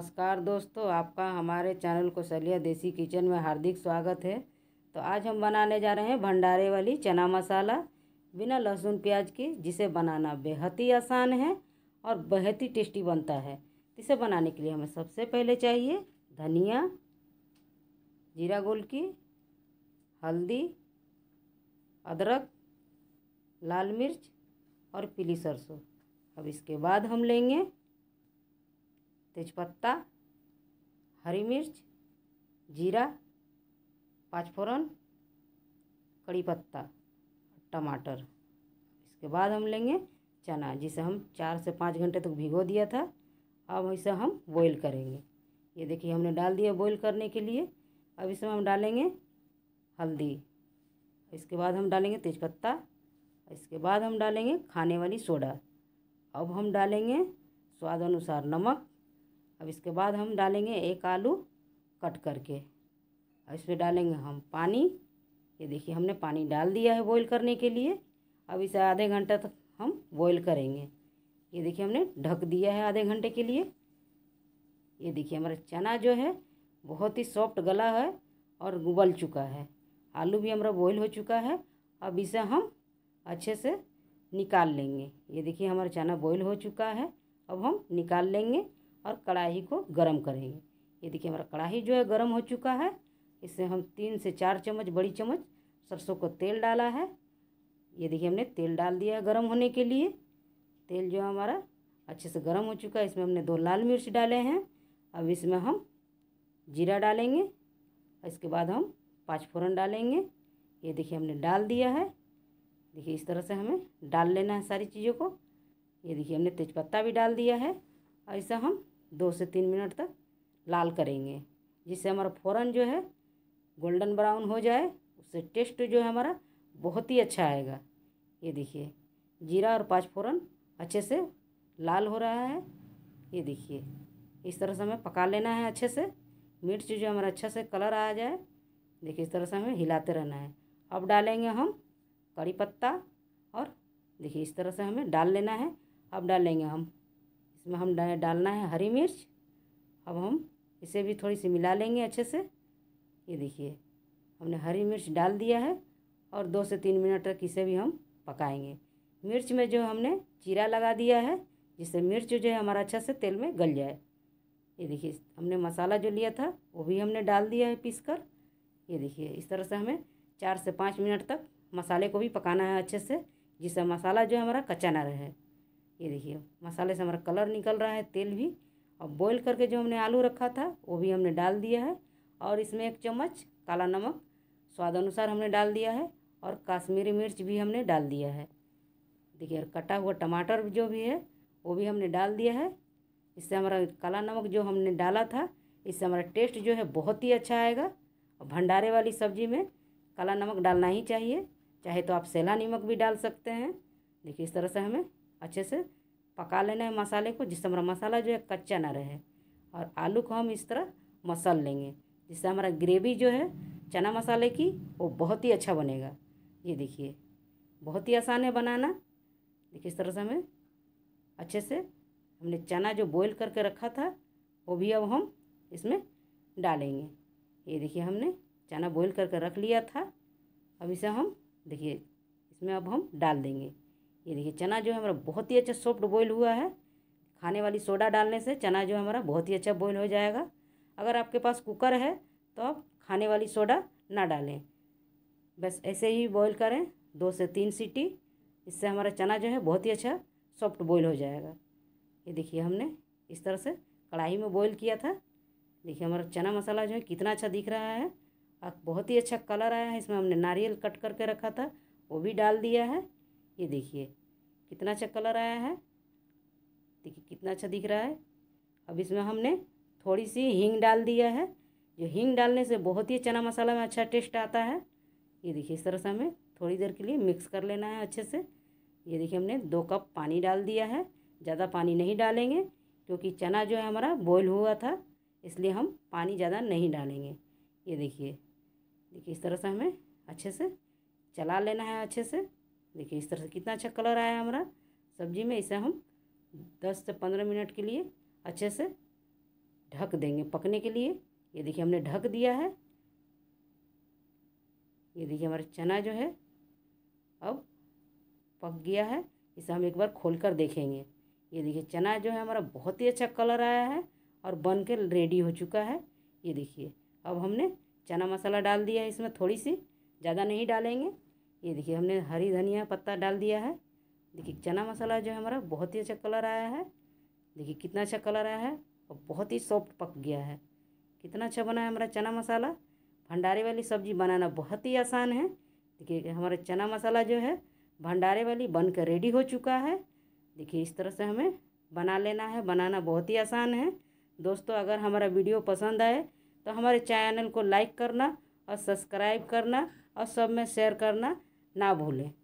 नमस्कार दोस्तों आपका हमारे चैनल कौशल्या देसी किचन में हार्दिक स्वागत है तो आज हम बनाने जा रहे हैं भंडारे वाली चना मसाला बिना लहसुन प्याज की जिसे बनाना बेहद ही आसान है और बेहद ही टेस्टी बनता है इसे बनाने के लिए हमें सबसे पहले चाहिए धनिया जीरा गोल की हल्दी अदरक लाल मिर्च और पीली सरसों अब इसके बाद हम लेंगे तेजपत्ता हरी मिर्च जीरा पाँचफोरन कड़ी पत्ता टमाटर इसके बाद हम लेंगे चना जिसे हम चार से पाँच घंटे तक भिगो दिया था अब इसे हम बॉईल करेंगे ये देखिए हमने डाल दिया बॉईल करने के लिए अब इसमें हम डालेंगे हल्दी इसके बाद हम डालेंगे तेज़पत्ता इसके बाद हम डालेंगे खाने वाली सोडा अब हम डालेंगे स्वाद अनुसार नमक अब इसके बाद हम डालेंगे एक आलू कट करके अब इसमें डालेंगे हम पानी ये देखिए हमने पानी डाल दिया है बॉईल करने के लिए अब इसे आधे घंटे तक हम बॉईल करेंगे ये देखिए हमने ढक दिया है आधे घंटे के लिए ये देखिए हमारा चना जो है बहुत ही सॉफ्ट गला है और उबल चुका है आलू भी हमारा बॉईल हो चुका है अब इसे हम अच्छे से निकाल लेंगे ये देखिए हमारा चना बॉईल हो चुका है अब हम निकाल लेंगे और कढ़ाई को गर्म करेंगे ये देखिए हमारा कढ़ाई जो है गर्म हो चुका है इसमें हम तीन से चार चम्मच बड़ी चम्मच सरसों को तेल डाला है ये देखिए हमने तेल डाल दिया है गर्म होने के लिए तेल जो हमारा अच्छे से गर्म हो चुका है इसमें हमने दो लाल मिर्च डाले हैं अब इसमें हम जीरा डालेंगे इसके बाद हम पाँच फोरन डालेंगे ये देखिए हमने डाल दिया है देखिए इस तरह से हमें डाल लेना है सारी चीज़ों को ये देखिए हमने तेज़पत्ता भी डाल दिया है और इसे हम दो से तीन मिनट तक लाल करेंगे जिससे हमारा फ़ौरन जो है गोल्डन ब्राउन हो जाए उससे टेस्ट जो है हमारा बहुत ही अच्छा आएगा ये देखिए जीरा और पाँच फ़ौरन अच्छे से लाल हो रहा है ये देखिए इस तरह से हमें पका लेना है अच्छे से मिर्च जो हमारा अच्छा से कलर आ जाए देखिए इस तरह से हमें हिलाते रहना है अब डालेंगे हम कड़ी पत्ता और देखिए इस तरह से हमें डाल लेना है अब डालेंगे हम इसमें हम डालना है हरी मिर्च अब हम इसे भी थोड़ी सी मिला लेंगे अच्छे से ये देखिए हमने हरी मिर्च डाल दिया है और दो से तीन मिनट तक इसे भी हम पकाएंगे मिर्च में जो हमने चीरा लगा दिया है जिससे मिर्च जो है हमारा अच्छा से तेल में गल जाए ये देखिए हमने मसाला जो लिया था वो भी हमने डाल दिया है पीस कर ये देखिए इस तरह से हमें चार से पाँच मिनट तक मसाले को भी पकाना है अच्छे से जिससे मसाला जो है हमारा कच्चा ना रहे ये देखिए मसाले से हमारा कलर निकल रहा है तेल भी और बॉईल करके जो हमने आलू रखा था वो भी हमने डाल दिया है और इसमें एक चम्मच काला नमक स्वाद अनुसार हमने डाल दिया है और काश्मीरी मिर्च भी हमने डाल दिया है देखिए और कटा हुआ टमाटर जो भी है वो भी हमने डाल दिया है इससे हमारा काला नमक जो हमने डाला था इससे हमारा टेस्ट जो है बहुत ही अच्छा आएगा और भंडारे वाली सब्ज़ी में काला नमक डालना ही चाहिए चाहे तो आप सैला नमक भी डाल सकते हैं देखिए इस तरह से हमें अच्छे से पका लेना है मसाले को जिससे हमारा मसाला जो है कच्चा ना रहे और आलू को हम इस तरह मसल लेंगे जिससे हमारा ग्रेवी जो है चना मसाले की वो बहुत ही अच्छा बनेगा ये देखिए बहुत ही आसान है बनाना देखिए इस तरह से हमें अच्छे से हमने चना जो बॉईल करके रखा था वो भी अब हम इसमें डालेंगे ये देखिए हमने चना बॉईल करके रख लिया था अब इसे हम देखिए इसमें अब हम डाल देंगे ये देखिए चना जो है हमारा बहुत ही अच्छा सॉफ्ट बॉयल हुआ है खाने वाली सोडा डालने से चना जो है हमारा बहुत ही अच्छा बॉयल हो जाएगा अगर आपके पास कुकर है तो आप खाने वाली सोडा ना डालें बस ऐसे ही बॉयल करें दो से तीन सीटी इससे हमारा चना जो है बहुत ही अच्छा सॉफ्ट बॉयल हो जाएगा ये देखिए हमने इस तरह से कढ़ाई में बॉयल किया था देखिए हमारा चना मसाला जो है कितना अच्छा दिख रहा है और बहुत ही अच्छा कलर आया है इसमें हमने नारियल कट करके रखा था वो भी डाल दिया है ये देखिए कितना अच्छा कलर आया है देखिए कितना अच्छा दिख रहा है अब इसमें हमने थोड़ी सी हींग डाल दिया है जो हींग डालने से बहुत ही चना मसाला में अच्छा टेस्ट आता है ये देखिए इस तरह से हमें थोड़ी देर के लिए मिक्स कर लेना है अच्छे से ये देखिए हमने दो कप पानी डाल दिया है ज़्यादा पानी नहीं डालेंगे क्योंकि चना जो है हमारा बॉयल हुआ था इसलिए हम पानी ज़्यादा नहीं डालेंगे ये देखिए देखिए इस तरह से हमें अच्छे से चला लेना है अच्छे से देखिए इस तरह से कितना अच्छा कलर आया हमारा सब्जी में इसे हम दस से पंद्रह मिनट के लिए अच्छे से ढक देंगे पकने के लिए ये देखिए हमने ढक दिया है ये देखिए हमारा चना जो है अब पक गया है इसे हम एक बार खोल कर देखेंगे ये देखिए चना जो है हमारा बहुत ही अच्छा कलर आया है और बन के रेडी हो चुका है ये देखिए अब हमने चना मसाला डाल दिया है इसमें थोड़ी सी ज़्यादा नहीं डालेंगे ये देखिए हमने हरी धनिया पत्ता डाल दिया है देखिए चना मसाला जो है हमारा बहुत ही अच्छा कलर आया है देखिए कितना अच्छा कलर आया है और बहुत ही सॉफ्ट पक गया है कितना अच्छा बना है हमारा चना मसाला भंडारे वाली सब्ज़ी बनाना बहुत ही आसान है देखिए हमारा चना मसाला जो है भंडारे वाली बनकर रेडी हो चुका है देखिए इस तरह से हमें बना लेना है बनाना बहुत ही आसान है दोस्तों अगर हमारा वीडियो पसंद आए तो हमारे चैनल को लाइक करना और सब्सक्राइब करना और सब में शेयर करना ना भूलें